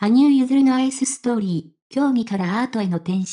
羽生結弦のアイスストーリー、競技からアートへの転身。フ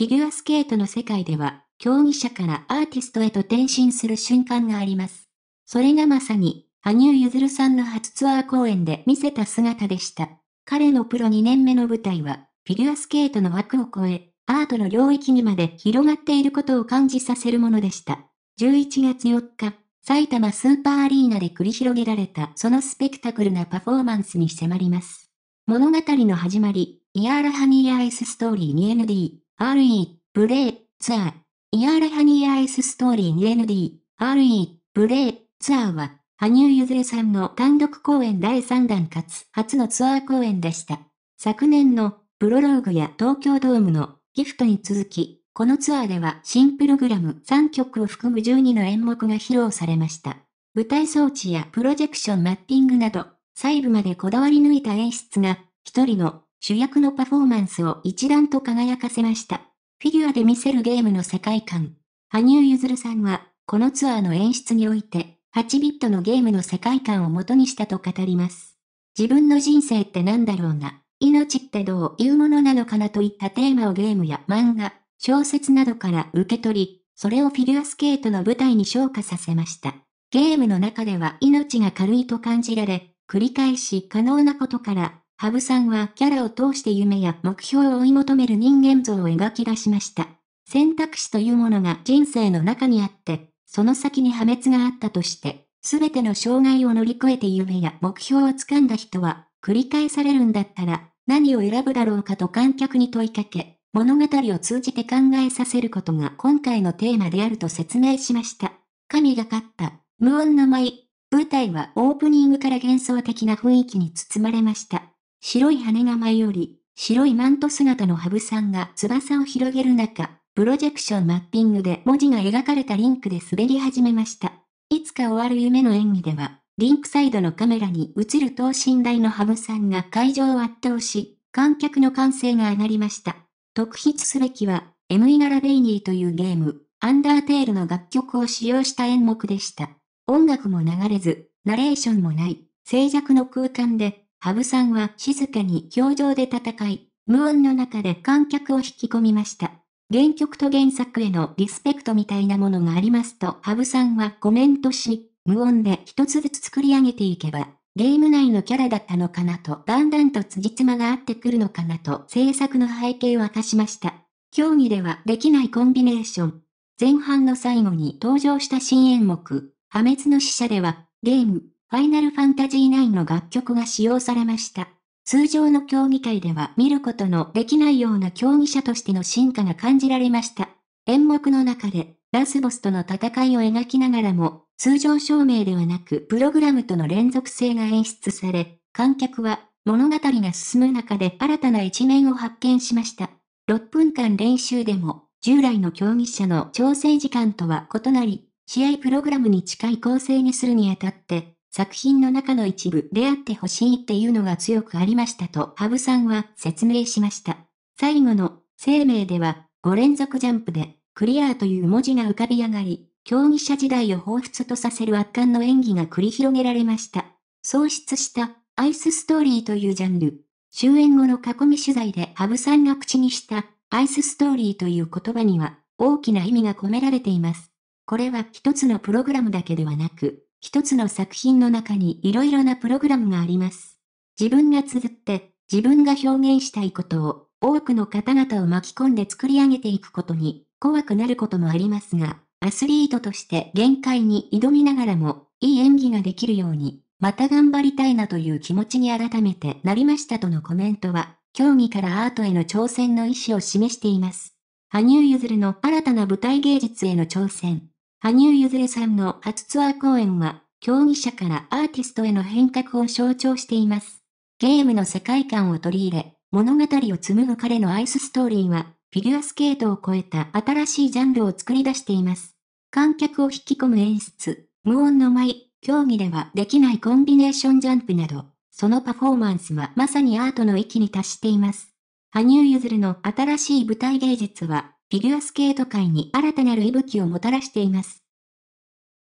ィギュアスケートの世界では、競技者からアーティストへと転身する瞬間があります。それがまさに、羽生結弦さんの初ツアー公演で見せた姿でした。彼のプロ2年目の舞台は、フィギュアスケートの枠を超え、アートの領域にまで広がっていることを感じさせるものでした。11月4日、埼玉スーパーアリーナで繰り広げられたそのスペクタクルなパフォーマンスに迫ります。物語の始まり、イヤーラハニーアイスストーリー 2ND、RE、プレイ、ツアー。イヤーラハニーアイスストーリー 2ND、RE、プレイ、ツアーは、羽生結弦さんの単独公演第3弾かつ初のツアー公演でした。昨年のプロローグや東京ドームのギフトに続き、このツアーでは新プログラム3曲を含む12の演目が披露されました。舞台装置やプロジェクションマッピングなど、細部までこだわり抜いた演出が一人の主役のパフォーマンスを一段と輝かせました。フィギュアで見せるゲームの世界観。羽生結弦さんは、このツアーの演出において、8ビットのゲームの世界観を元にしたと語ります。自分の人生って何だろうな、命ってどういうものなのかなといったテーマをゲームや漫画、小説などから受け取り、それをフィギュアスケートの舞台に昇華させました。ゲームの中では命が軽いと感じられ、繰り返し可能なことから羽生さんはキャラを通して夢や目標を追い求める人間像を描き出しました。選択肢というものが人生の中にあって、その先に破滅があったとして、すべての障害を乗り越えて夢や目標を掴んだ人は、繰り返されるんだったら、何を選ぶだろうかと観客に問いかけ、物語を通じて考えさせることが今回のテーマであると説明しました。神がかった、無音の舞。舞台はオープニングから幻想的な雰囲気に包まれました。白い羽が舞い降り、白いマント姿の羽生さんが翼を広げる中、プロジェクションマッピングで文字が描かれたリンクで滑り始めました。いつか終わる夢の演技では、リンクサイドのカメラに映る等身大の羽生さんが会場を圧倒し、観客の歓声が上がりました。特筆すべきは、M イガラベイニーというゲーム、アンダーテールの楽曲を使用した演目でした。音楽も流れず、ナレーションもない、静寂の空間で、羽生さんは静かに表情で戦い、無音の中で観客を引き込みました。原曲と原作へのリスペクトみたいなものがありますと羽生さんはコメントし、無音で一つずつ作り上げていけば、ゲーム内のキャラだったのかなと、だんだんと辻褄が合ってくるのかなと制作の背景を明かしました。競技ではできないコンビネーション。前半の最後に登場した新演目、破滅の死者では、ゲーム、ファイナルファンタジー9の楽曲が使用されました。通常の競技会では見ることのできないような競技者としての進化が感じられました。演目の中で、ラスボスとの戦いを描きながらも、通常照明ではなくプログラムとの連続性が演出され、観客は物語が進む中で新たな一面を発見しました。6分間練習でも、従来の競技者の調整時間とは異なり、試合プログラムに近い構成にするにあたって、作品の中の一部であってほしいっていうのが強くありましたと羽生さんは説明しました。最後の生命では5連続ジャンプでクリアーという文字が浮かび上がり、競技者時代を彷彿とさせる圧巻の演技が繰り広げられました。喪失したアイスストーリーというジャンル。終演後の囲み取材で羽生さんが口にしたアイスストーリーという言葉には大きな意味が込められています。これは一つのプログラムだけではなく、一つの作品の中にいろいろなプログラムがあります。自分が綴って、自分が表現したいことを、多くの方々を巻き込んで作り上げていくことに、怖くなることもありますが、アスリートとして限界に挑みながらも、いい演技ができるように、また頑張りたいなという気持ちに改めてなりましたとのコメントは、競技からアートへの挑戦の意思を示しています。羽生結弦の新たな舞台芸術への挑戦。羽生結弦さんの初ツアー公演は、競技者からアーティストへの変革を象徴しています。ゲームの世界観を取り入れ、物語を紡ぐ彼のアイスストーリーは、フィギュアスケートを超えた新しいジャンルを作り出しています。観客を引き込む演出、無音の舞、競技ではできないコンビネーションジャンプなど、そのパフォーマンスはまさにアートの域に達しています。羽生結弦の新しい舞台芸術は、フィギュアスケート界に新たなる息吹をもたらしています。